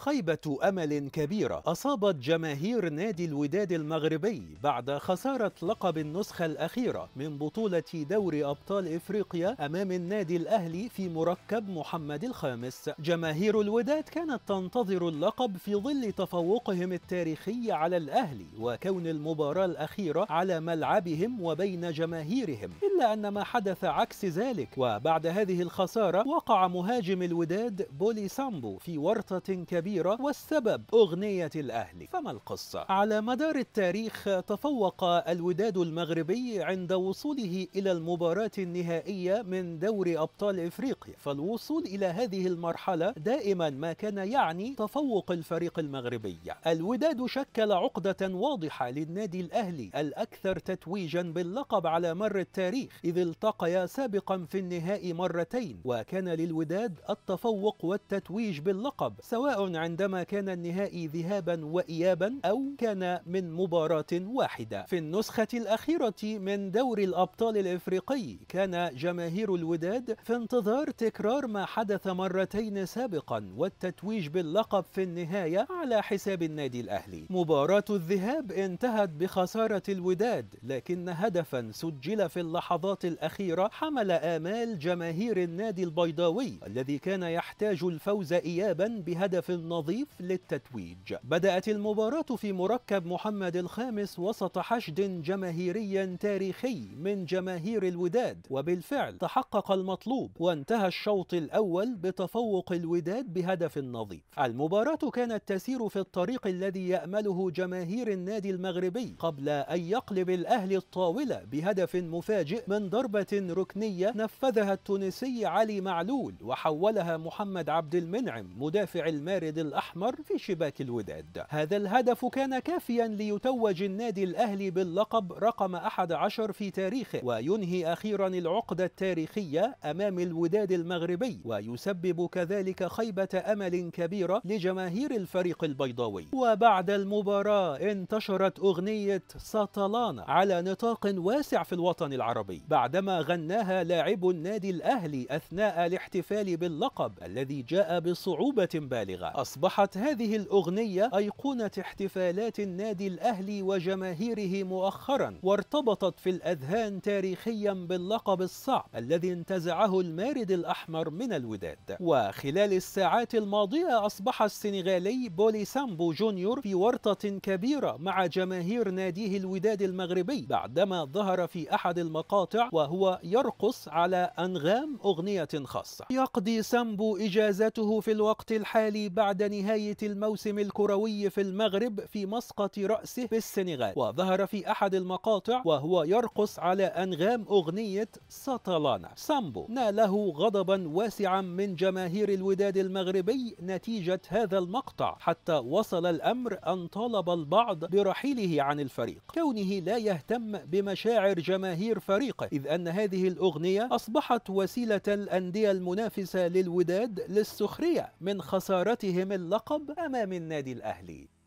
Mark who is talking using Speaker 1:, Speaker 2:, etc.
Speaker 1: خيبة أمل كبيرة أصابت جماهير نادي الوداد المغربي بعد خسارة لقب النسخة الأخيرة من بطولة دوري أبطال إفريقيا أمام النادي الأهلي في مركب محمد الخامس جماهير الوداد كانت تنتظر اللقب في ظل تفوقهم التاريخي على الأهلي وكون المباراة الأخيرة على ملعبهم وبين جماهيرهم إلا أن ما حدث عكس ذلك وبعد هذه الخسارة وقع مهاجم الوداد بولي سامبو في ورطة كبيرة الكبيرة والسبب أغنية الأهلي فما القصة؟ على مدار التاريخ تفوق الوداد المغربي عند وصوله إلى المباراة النهائية من دوري أبطال إفريقيا فالوصول إلى هذه المرحلة دائما ما كان يعني تفوق الفريق المغربي الوداد شكل عقدة واضحة للنادي الأهلي الأكثر تتويجا باللقب على مر التاريخ إذ التقيا سابقا في النهائي مرتين وكان للوداد التفوق والتتويج باللقب سواء عندما كان النهائي ذهابا وإيابا أو كان من مباراة واحدة في النسخة الأخيرة من دوري الأبطال الإفريقي كان جماهير الوداد في انتظار تكرار ما حدث مرتين سابقا والتتويج باللقب في النهاية على حساب النادي الأهلي مباراة الذهاب انتهت بخسارة الوداد لكن هدفا سجل في اللحظات الأخيرة حمل آمال جماهير النادي البيضاوي الذي كان يحتاج الفوز إيابا بهدف نظيف للتتويج بدأت المباراة في مركب محمد الخامس وسط حشد جماهيري تاريخي من جماهير الوداد وبالفعل تحقق المطلوب وانتهى الشوط الأول بتفوق الوداد بهدف نظيف المباراة كانت تسير في الطريق الذي يأمله جماهير النادي المغربي قبل أن يقلب الأهلي الطاولة بهدف مفاجئ من ضربة ركنية نفذها التونسي علي معلول وحولها محمد عبد المنعم مدافع المارد الأحمر في شباك الوداد هذا الهدف كان كافيا ليتوج النادي الأهلي باللقب رقم 11 في تاريخه وينهي أخيرا العقدة التاريخية أمام الوداد المغربي ويسبب كذلك خيبة أمل كبيرة لجماهير الفريق البيضاوي وبعد المباراة انتشرت أغنية ساتلانا على نطاق واسع في الوطن العربي بعدما غناها لاعب النادي الأهلي أثناء الاحتفال باللقب الذي جاء بصعوبة بالغة أصبحت هذه الأغنية أيقونة احتفالات النادي الأهلي وجماهيره مؤخرا وارتبطت في الأذهان تاريخيا باللقب الصعب الذي انتزعه المارد الأحمر من الوداد وخلال الساعات الماضية أصبح السنغالي بولي سامبو جونيور في ورطة كبيرة مع جماهير ناديه الوداد المغربي بعدما ظهر في أحد المقاطع وهو يرقص على أنغام أغنية خاصة يقضي سامبو إجازته في الوقت الحالي بعد بعد نهاية الموسم الكروي في المغرب في مسقط رأسه في السنغال وظهر في أحد المقاطع وهو يرقص على أنغام أغنية ساتالانا سامبو ناله غضبا واسعا من جماهير الوداد المغربي نتيجة هذا المقطع حتى وصل الأمر أن طالب البعض برحيله عن الفريق كونه لا يهتم بمشاعر جماهير فريقه إذ أن هذه الأغنية أصبحت وسيلة الأندية المنافسة للوداد للسخرية من خسارتهم لملتزم اللقب أمام النادي الأهلي